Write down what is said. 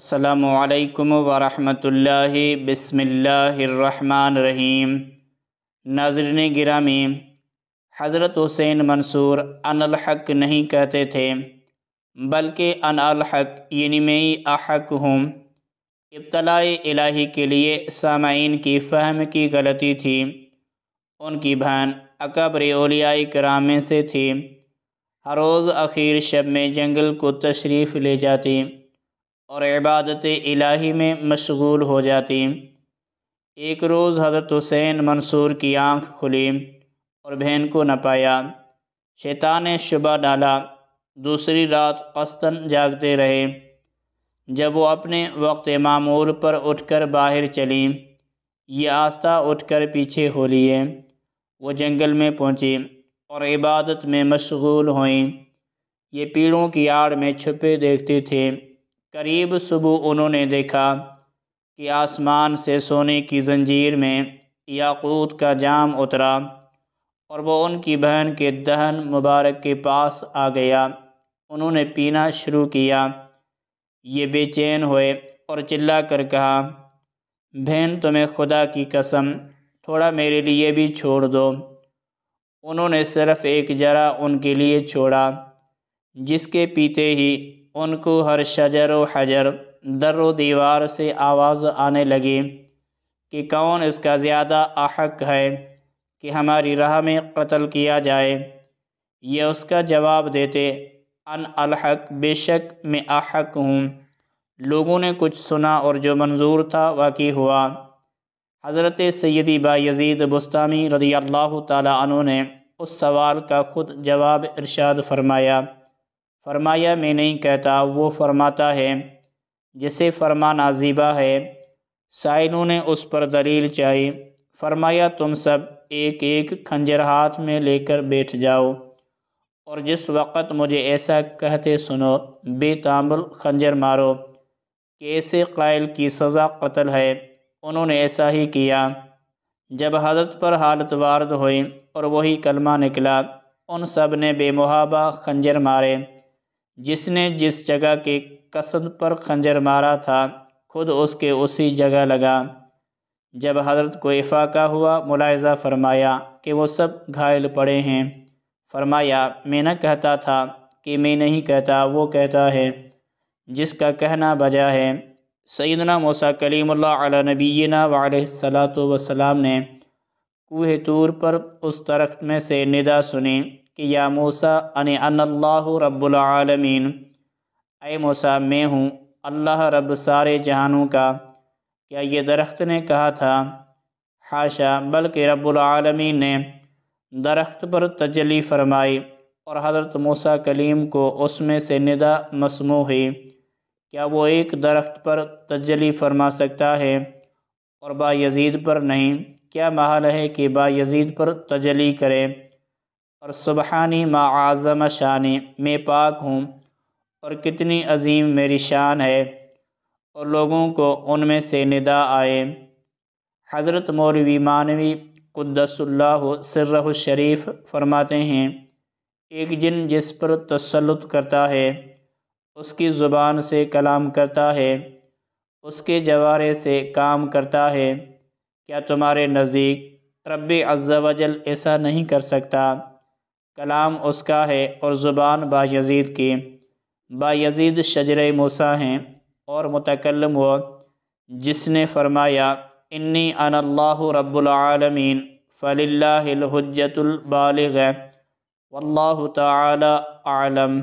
असलकम वरहमतुल्लाह बसमीम नाजरन गिरामी हज़रत हुसैन मंसूर अनहक नहीं कहते थे बल्कि अनहक यानी मैं अहक हूँ इब्तलाई इलाही के लिए सामाइन की फ़हम की गलती थी उनकी बहन अकबर करामे से थी हर रोज़ अखीर शब में जंगल को तशरीफ़ ले जाती और इबादत इलाही में मशगूल हो जाती एक रोज़ हज़रत हुसैन मंसूर की आंख खुली और बहन को न पाया शैतान ने शुबा डाला दूसरी रात कस्तन जागते रहे जब वो अपने वक्त मामूर पर उठकर बाहर चली ये आस्था उठकर पीछे हो लिए वो जंगल में पहुँची और इबादत में मशगूल हुई ये पीड़ों की आड़ में छुपे देखते थे करीब सुबह उन्होंने देखा कि आसमान से सोने की जंजीर में याकूत का जाम उतरा और वो उनकी बहन के दहन मुबारक के पास आ गया उन्होंने पीना शुरू किया ये बेचैन हुए और चिल्ला कर कहा बहन तुम्हें खुदा की कसम थोड़ा मेरे लिए भी छोड़ दो उन्होंने सिर्फ़ एक जरा उनके लिए छोड़ा जिसके पीते ही उनको हर शजर व हजर दर व दीवार से आवाज़ आने लगी कि कौन इसका ज़्यादा अहक है कि हमारी राह में कत्ल किया जाए यह उसका जवाब देते अन अलहक बेशक मैं अहक हूँ लोगों ने कुछ सुना और जो मंजूर था वाकई हुआ हज़रत सैदी बायज़ीद बुस्तामी रदी अल्लाह तु ने उस सवाल का ख़ुद जवाब इरशाद फरमाया फरमाया मैं नहीं कहता वो फरमाता है जिसे फरमा नाजीबा है साइनों ने उस पर दलील चाही फरमाया तुम सब एक एक खंजर हाथ में लेकर बैठ जाओ और जिस वक़्त मुझे ऐसा कहते सुनो बेतामुल खंजर मारो कि ऐसे कायल की सज़ा कत्ल है उन्होंने ऐसा ही किया जब हजरत पर हालत वारद हुई और वही कलमा निकला उन सब ने बेमुहाबा खंजर मारे जिसने जिस जगह के कसद पर खंजर मारा था खुद उसके उसी जगह लगा जब हजरत को इफाका हुआ मुलायजा फरमाया कि वो सब घायल पड़े हैं फरमाया मैं न कहता था कि मैं नहीं कहता वो कहता है जिसका कहना बजा है सैदना मोसा कलीमल्ला नबीना वालत वसलाम ने कुहे तूर पर उस तरख्त में से निदा सुनी कि या मूसा अन रब्बुल आलमीन अय मूसा मैं हूँ अल्लाह रब सारे जहानों का क्या ये दरख्त ने कहा था हाशा बल्कि रब्बुलमीन ने दरख्त पर तजली फरमाई और हज़रत मूसा कलीम को उसमें से निदा मसमू हुई क्या वो एक दरख्त पर तजली फरमा सकता है और बायजीद पर नहीं क्या महाल है कि बायजीद पर तजली करें और सुबहानी मा आजम शान मैं पाक हूँ और कितनी अजीम मेरी शान है और लोगों को उनमें से निदा आए हज़रत मौलवी मानवी कुद्दसल्ला शरीफ फरमाते हैं एक जिन जिस पर तसलुत करता है उसकी ज़ुबान से कलाम करता है उसके जवारे से काम करता है क्या तुम्हारे नज़दीक रब अज़्ज़ा वजल ऐसा नहीं कर सकता कलाम उसका है और ज़ुबान बायजीद की बायजीद शजर मूसा हैं और मुतकलम वो जिसने फरमाया इन्नी अनल्लाहु अनल्लाह रब्बुलआलमीन फ़लिल्लाहिलहजतुलबालिग वल्लाहु ताला आलम